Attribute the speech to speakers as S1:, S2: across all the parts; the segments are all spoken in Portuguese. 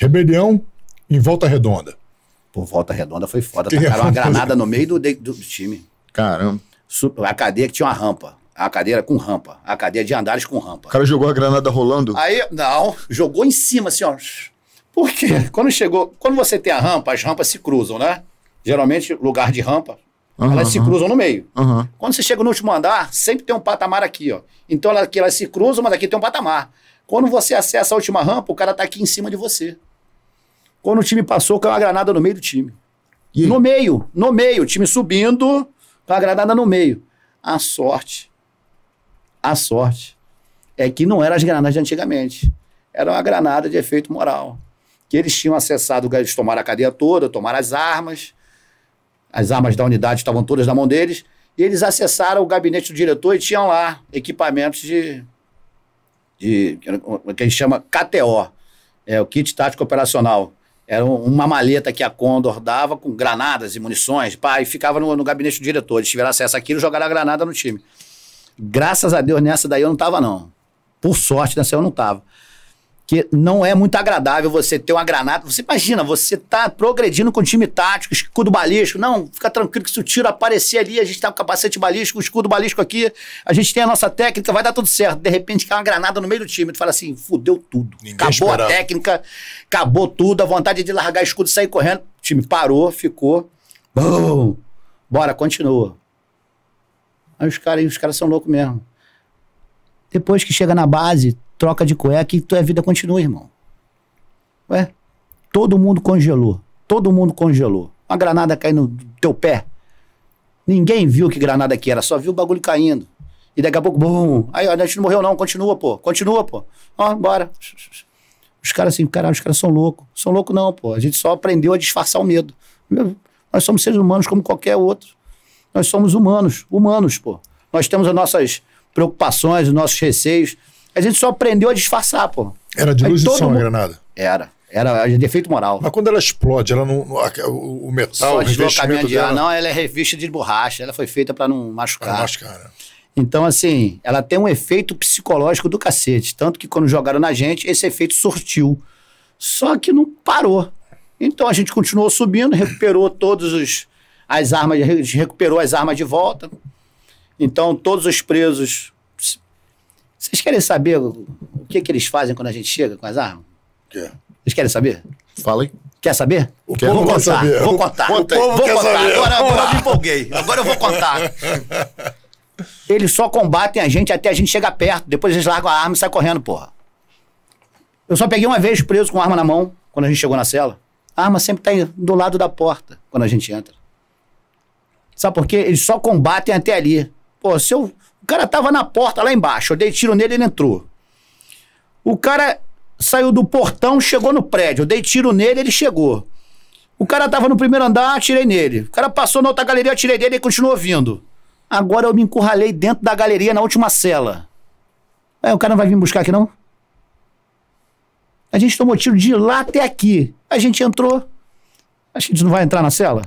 S1: Rebelião em Volta Redonda. Por Volta Redonda foi foda. Que Tacaram uma granada no meio do, do, time. Caramba. A cadeia que tinha uma rampa. A cadeira com rampa. A cadeia de andares com rampa. O cara jogou a granada rolando? Aí, não. Jogou em cima, assim, ó. quê? Hum. quando chegou. Quando você tem a rampa, as rampas se cruzam, né? Geralmente, lugar de rampa, uhum, elas se cruzam no meio. Uhum. Quando você chega no último andar, sempre tem um patamar aqui, ó. Então, aqui elas se cruzam, mas aqui tem um patamar. Quando você acessa a última rampa, o cara tá aqui em cima de você. Quando o time passou, caiu uma granada no meio do time. No meio, no meio, o time subindo, caiu uma granada no meio. A sorte, a sorte, é que não eram as granadas de antigamente. Era uma granada de efeito moral. Que eles tinham acessado, eles tomaram a cadeia toda, tomaram as armas, as armas da unidade estavam todas na mão deles, e eles acessaram o gabinete do diretor e tinham lá equipamentos de de que a gente chama KTO, é, o kit tático operacional. Era uma maleta que a Condor dava com granadas e munições, pá, e ficava no, no gabinete do diretor. Eles tiveram acesso àquilo e jogaram a granada no time. Graças a Deus, nessa daí eu não estava, não. Por sorte, nessa eu não estava que não é muito agradável você ter uma granada. Você imagina, você tá progredindo com time tático, escudo balístico. Não, fica tranquilo que se o tiro aparecer ali, a gente tá com capacete balístico, escudo balístico aqui, a gente tem a nossa técnica, vai dar tudo certo. De repente cai uma granada no meio do time. Tu fala assim, fudeu tudo. Ninguém acabou esperava. a técnica, acabou tudo, a vontade de largar escudo e sair correndo. O time parou, ficou. Bum, bora, continua. Aí os caras caras são loucos mesmo. Depois que chega na base, troca de cueca e tua vida continua, irmão. Ué? Todo mundo congelou. Todo mundo congelou. Uma granada caindo no teu pé. Ninguém viu que granada que era, só viu o bagulho caindo. E daqui a pouco, bum! aí ó, a gente não morreu não, continua, pô, continua, pô. Ó, bora. Os caras assim, caralho, os caras são loucos. São loucos não, pô. A gente só aprendeu a disfarçar o medo. Nós somos seres humanos como qualquer outro. Nós somos humanos, humanos, pô. Nós temos as nossas preocupações, os nossos receios, a gente só aprendeu a disfarçar, pô. Era de luz e som mundo... a granada? Era. Era defeito moral. Mas quando ela explode, ela não. O metal, Só o de dela... não, ela é revista de borracha, ela foi feita para não machucar. Pra machucar. Né? Então, assim, ela tem um efeito psicológico do cacete. Tanto que quando jogaram na gente, esse efeito surtiu. Só que não parou. Então a gente continuou subindo, recuperou todas os, as armas, recuperou as armas de volta. Então, todos os presos vocês querem saber o que, que eles fazem quando a gente chega com as armas? Quer. Vocês querem saber? Falem. Quer saber? O povo vou contar, saber. Vou contar. O povo vou quer contar. Saber. Agora, agora eu me empolguei. Agora eu vou contar. Eles só combatem a gente até a gente chegar perto. Depois eles largam a arma e saem correndo, porra. Eu só peguei uma vez preso com arma na mão, quando a gente chegou na cela. A arma sempre está do lado da porta, quando a gente entra. Sabe por quê? Eles só combatem até ali. Pô, se eu o cara tava na porta lá embaixo. Eu dei tiro nele, ele entrou. O cara saiu do portão, chegou no prédio. Eu dei tiro nele, ele chegou. O cara tava no primeiro andar, atirei nele. O cara passou na outra galeria, atirei nele e continuou vindo. Agora eu me encurralei dentro da galeria, na última cela. Aí o cara não vai vir buscar aqui, não? A gente tomou tiro de lá até aqui. A gente entrou. A gente não vai entrar na cela?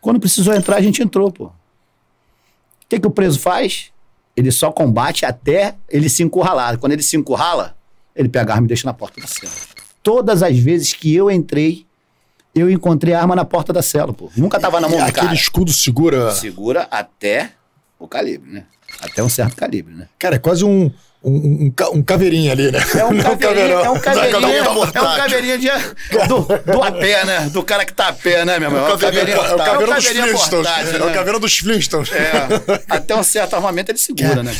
S1: Quando precisou entrar, a gente entrou, pô. O que, que o preso faz? Ele só combate até ele se encurralar. Quando ele se encurrala, ele pega a arma e deixa na porta da cela. Todas as vezes que eu entrei, eu encontrei a arma na porta da cela, pô. Nunca tava na mão do aquele cara. Aquele escudo segura... Segura até o calibre, né? Até um certo calibre, né? Cara, é quase um um, um, um, caveirinha ali, né? É um Não caveirinha, é um caveirinha, é um é caveirinha de, tá é do, do a pé, né? Do cara que tá a pé, né, meu irmão? É o é caveirinha, dos Flintstones. É o caveira né? dos Flintstones. É, até um certo armamento ele segura, né?